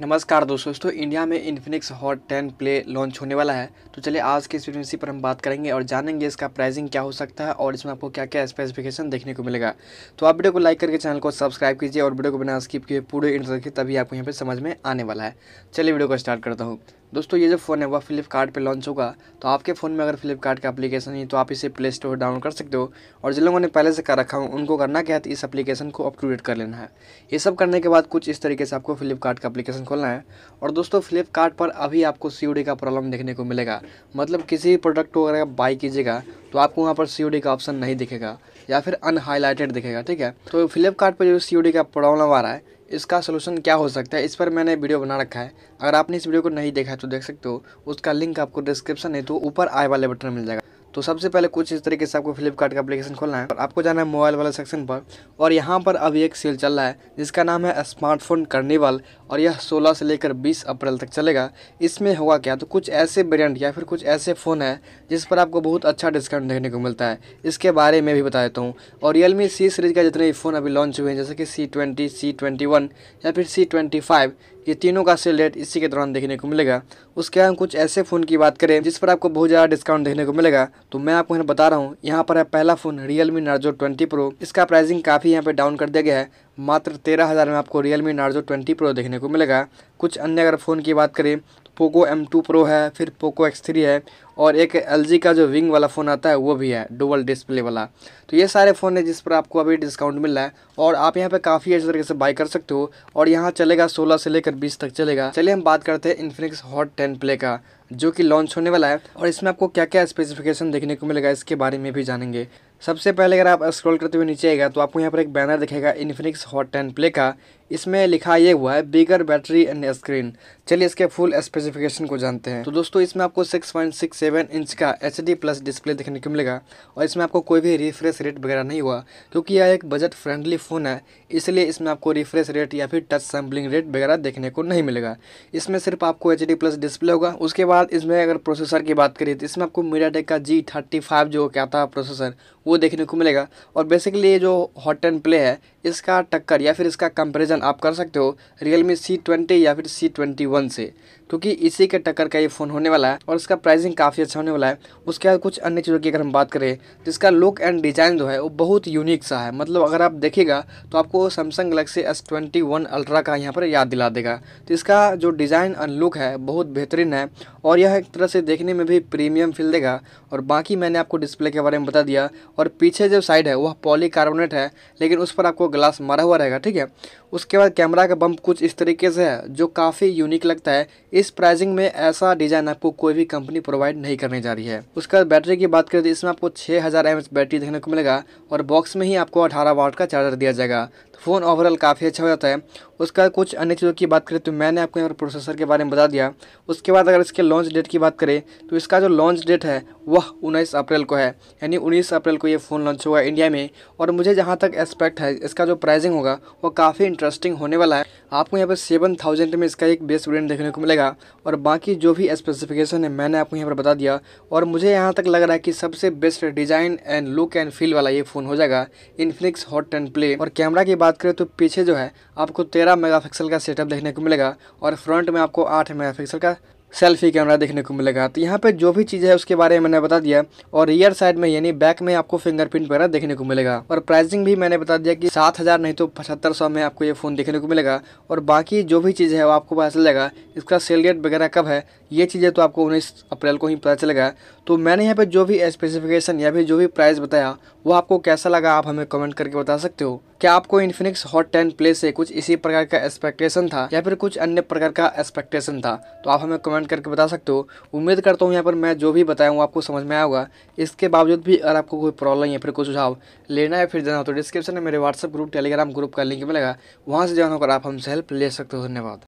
नमस्कार दोस्तों दोस्तों इंडिया में Infinix Hot ten Play launch होने वाला है तो चलिए आज के इस वीडियो इसी पर हम बात करेंगे और जानेंगे इसका प्राइसिंग क्या हो सकता है और इसमें आपको क्या क्या स्पेसिफिकेशन देखने को मिलेगा तो आप वीडियो को लाइक करके चैनल को सब्सक्राइब कीजिए और वीडियो को बिना स्किप किए पूरे इंटर देखिए तभी आपको यहाँ पर समझ में आने वाला है चलिए वीडियो को स्टार्ट करता हूँ दोस्तों ये जो फ़ोन है वह फ्लिपकार्ट पर लॉन्च होगा तो आपके फ़ोन में अगर फ्लिपकार्ट का अपलीकेशन है तो आप इसे प्ले स्टोर डाउनलोड कर सकते हो और जिन लोगों ने पहले से कर रखा हो उनको करना क्या है तो इस अपलीकेशन को अपटूडेट कर लेना है ये सब करने के बाद कुछ इस तरीके से आपको फ्लिपकार्ट का अपलीकेशन खोलना है और दोस्तों फ्लिपकार्ट पर अभी आपको सी का प्रॉब्लम देखने को मिलेगा मतलब किसी भी प्रोडक्ट को अगर आप बाई कीजिएगा तो आपको वहाँ पर सी का ऑप्शन नहीं दिखेगा या फिर अनहाईलाइटेड दिखेगा ठीक है तो फ्लिपकार्ट पर जो सी का प्रॉब्लम आ रहा है इसका सोल्यूशन क्या हो सकता है इस पर मैंने वीडियो बना रखा है अगर आपने इस वीडियो को नहीं देखा है तो देख सकते हो उसका लिंक आपको डिस्क्रिप्शन है तो ऊपर आई वाले बटन मिल जाएगा तो सबसे पहले कुछ इस तरीके से आपको फ्लिपकार्ट का एप्लीकेशन खोलना है और आपको जाना है मोबाइल वाले सेक्शन पर और यहाँ पर अभी एक सेल चल रहा है जिसका नाम है स्मार्टफोन कर्निवल और यह 16 से लेकर 20 अप्रैल तक चलेगा इसमें होगा क्या तो कुछ ऐसे ब्रांड या फिर कुछ ऐसे फ़ोन है जिस पर आपको बहुत अच्छा डिस्काउंट देखने को मिलता है इसके बारे में भी बता देता हूँ और रियलमी सी सीरीज़ का जितने भी फ़ोन अभी लॉन्च हुए हैं जैसे कि सी ट्वेंटी या फिर सी ये तीनों का सेल रेट इसी के दौरान देखने को मिलेगा उसके हम कुछ ऐसे फ़ोन की बात करें जिस पर आपको बहुत ज़्यादा डिस्काउंट देखने को मिलेगा तो मैं आपको बता रहा हूँ यहाँ पर है पहला phone Realme Narzo twenty Pro इसका प्राइसिंग काफ़ी यहाँ पर डाउन कर दिया गया है मात्र तेरह हज़ार में आपको Realme Narzo twenty Pro देखने को मिलेगा कुछ अन्य अगर फ़ोन की बात करें पोको एम टू प्रो है फिर पोको एक्स थ्री है और एक एल का जो विंग वाला फ़ोन आता है वो भी है डुबल डिस्प्ले वाला तो ये सारे फ़ोन है जिस पर आपको अभी डिस्काउंट मिल रहा है और आप यहाँ पे काफ़ी अच्छे तरीके से बाई कर सकते हो और यहाँ चलेगा 16 से लेकर 20 तक चलेगा चलिए हम बात करते हैं इन्फिनिक्स हॉट टेन प्ले का जो कि लॉन्च होने वाला है और इसमें आपको क्या क्या स्पेसिफिकेशन देखने को मिलेगा इसके बारे में भी जानेंगे सबसे पहले अगर आप स्क्रॉल करते हुए नीचे आएगा तो आपको यहाँ पर एक बैनर दिखेगा इन्फिनिक्स हॉट टेन प्ले का इसमें लिखा ये हुआ है बिगर बैटरी एंड स्क्रीन चलिए इसके फुल स्पेसिफिकेशन को जानते हैं तो दोस्तों इसमें आपको 6.67 इंच का एच डी प्लस डिस्प्ले देखने को मिलेगा और इसमें आपको कोई भी रिफ्रेश रेट वगैरह नहीं हुआ क्योंकि यह एक बजट फ्रेंडली फ़ोन है इसलिए इसमें आपको रिफ्रेश रेट या फिर टच सैम्पलिंग रेट वगैरह देखने को नहीं मिलेगा इसमें सिर्फ आपको एच डी प्लस डिस्प्ले होगा उसके बाद इसमें अगर प्रोसेसर की बात करें तो इसमें आपको मीडिया टेक का जी थर्टी फाइव जो क्या था प्रोसेसर वो देखने को मिलेगा और बेसिकली ये जो हॉट एंड प्ले है इसका टक्कर या फिर इसका कंपेरिजन कंपैरिजन आप कर सकते हो रियल मी सी ट्वेंटी या फिर सी ट्वेंटी वन से क्योंकि इसी के टक्कर का ये फ़ोन होने वाला है और इसका प्राइसिंग काफ़ी अच्छा होने वाला है उसके बाद कुछ अन्य चीज़ों की अगर हम बात करें जिसका लुक एंड डिज़ाइन जो है वो बहुत यूनिक सा है मतलब अगर आप देखेगा तो आपको Samsung Galaxy S twenty one Ultra का यहाँ पर याद दिला देगा तो इसका जो डिज़ाइन एंड लुक है बहुत बेहतरीन है और यह एक तरह से देखने में भी प्रीमियम फील देगा और बाकी मैंने आपको डिस्प्ले के बारे में बता दिया और पीछे जो साइड है वह पॉली है लेकिन उस पर आपको ग्लास मारा हुआ रहेगा ठीक है उस उसके बाद कैमरा का बम्प कुछ इस तरीके से है जो काफ़ी यूनिक लगता है इस प्राइसिंग में ऐसा डिज़ाइन आपको कोई भी कंपनी प्रोवाइड नहीं करने जा रही है उसके बाद बैटरी की बात करें तो इसमें आपको छह हज़ार बैटरी देखने को मिलेगा और बॉक्स में ही आपको अठारह वाट का चार्जर दिया जाएगा फ़ोन ओवरऑल काफ़ी अच्छा हो जाता है उसका कुछ अन्य चीज़ों की बात करें तो मैंने आपको यहाँ पर प्रोसेसर के बारे में बता दिया उसके बाद अगर इसके लॉन्च डेट की बात करें तो इसका जो लॉन्च डेट है वह उन्नीस अप्रैल को है यानी उन्नीस अप्रैल को ये फ़ोन लॉन्च होगा इंडिया में और मुझे जहाँ तक एक्सपेक्ट है इसका जो प्राइसिंग होगा वो काफ़ी इंटरेस्टिंग होने वाला है आपको यहाँ पर सेवन थाउजेंड में इसका एक बेस वेरियंट देखने को मिलेगा और बाकी जो भी स्पेसिफिकेशन है मैंने आपको यहाँ पर बता दिया और मुझे यहाँ तक लग रहा है कि सबसे best design and look and feel वाला ये फ़ोन हो जाएगा इनफिनिक्स हॉट एंड प्ले और कैमरा की बात बात करें तो पीछे जो है आपको 13 मेगापिक्सल का सेटअप देखने को मिलेगा और फ्रंट में आपको 8 मेगापिक्सल का सेल्फी कैमरा देखने को मिलेगा तो यहाँ पे जो भी चीज़ है उसके बारे में मैंने बता दिया और रियर साइड में यानी बैक में आपको फिंगरप्रिंट वगैरह देखने को मिलेगा और प्राइसिंग भी मैंने बता दिया कि सात हज़ार नहीं तो पचहत्तर सौ में आपको ये फ़ोन देखने को मिलेगा और बाकी जो भी चीज़ है वो आपको पता चलेगा इसका सेल डेट वगैरह कब है ये चीज़ें तो आपको उन्नीस अप्रैल को ही पता चलेगा तो मैंने यहाँ पर जो भी स्पेसिफिकेशन या फिर जो भी प्राइस बताया वो आपको कैसा लगा आप हमें कमेंट करके बता सकते हो क्या आपको इन्फिनिक्स हॉट टेन प्ले से कुछ इसी प्रकार का एक्सपेक्टेशन था या फिर कुछ अन्य प्रकार का एक्सपेक्टेशन था तो आप हमें कमेंट करके बता सकते हो उम्मीद करता हूँ यहाँ पर मैं जो भी बताया हूँ आपको समझ में आया होगा इसके बावजूद भी अगर आपको कोई प्रॉब्लम या फिर कोई सुझाव लेना है फिर देना हो तो डिस्क्रिप्शन में मेरे व्हाट्सअप ग्रुप टेलीग्राम ग्रुप का लिंक मिलेगा वहाँ से जाना होकर आप हमसे हेल्प ले सकते हो धन्यवाद